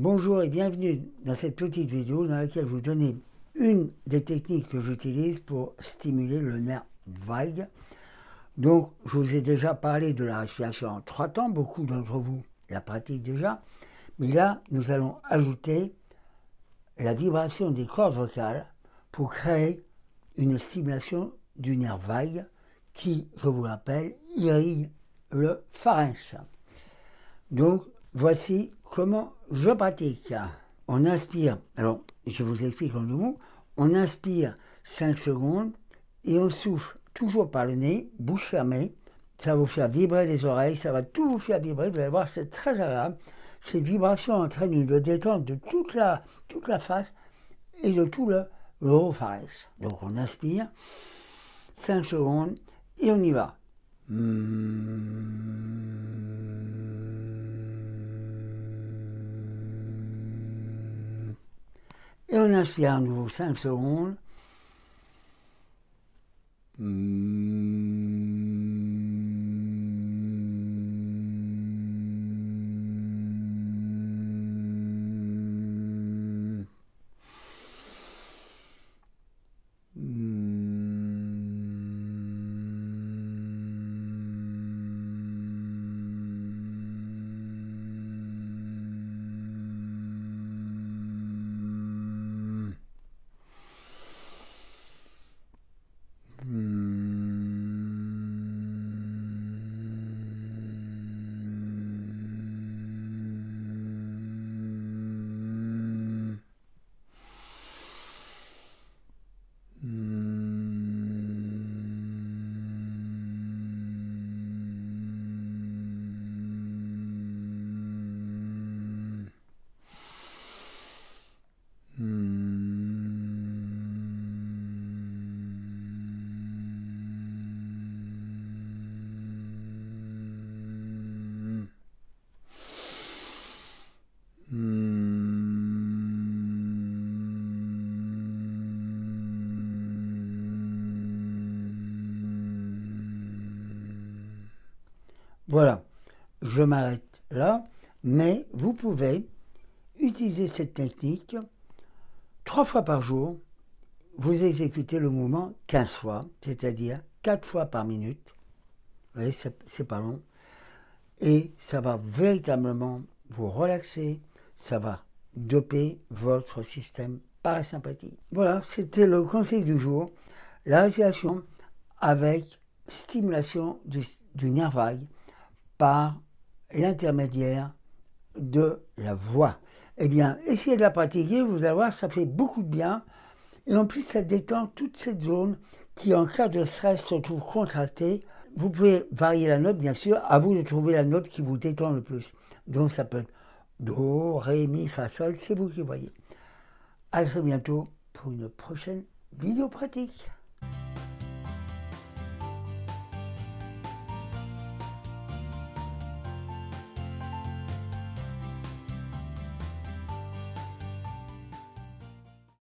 Bonjour et bienvenue dans cette petite vidéo dans laquelle je vous donner une des techniques que j'utilise pour stimuler le nerf vague. Donc, je vous ai déjà parlé de la respiration en trois temps, beaucoup d'entre vous la pratiquent déjà, mais là, nous allons ajouter la vibration des cordes vocales pour créer une stimulation du nerf vague qui, je vous rappelle, irrigue le pharynx. Donc, voici Comment je pratique On inspire. Alors, je vous explique en nouveau, On inspire 5 secondes et on souffle toujours par le nez, bouche fermée. Ça va vous faire vibrer les oreilles, ça va tout vous faire vibrer. Vous allez voir, c'est très agréable. Cette vibration entraîne une détente de toute la, toute la face et de tout le l'oropharynx. Donc on inspire, 5 secondes et on y va. Hmm. Et on inspire à nouveau 5 secondes. Voilà, je m'arrête là, mais vous pouvez utiliser cette technique trois fois par jour. Vous exécutez le mouvement 15 fois, c'est-à-dire 4 fois par minute. Vous voyez, c'est pas long. Et ça va véritablement vous relaxer, ça va doper votre système parasympathique. Voilà, c'était le conseil du jour. La respiration avec stimulation du, du par l'intermédiaire de la voix. Eh bien, essayez de la pratiquer, vous allez voir, ça fait beaucoup de bien. Et en plus, ça détend toute cette zone qui, en cas de stress, se trouve contractée. Vous pouvez varier la note, bien sûr, à vous de trouver la note qui vous détend le plus. Donc, ça peut être Do, Ré, Mi, Fa, Sol, c'est vous qui voyez. À très bientôt pour une prochaine vidéo pratique.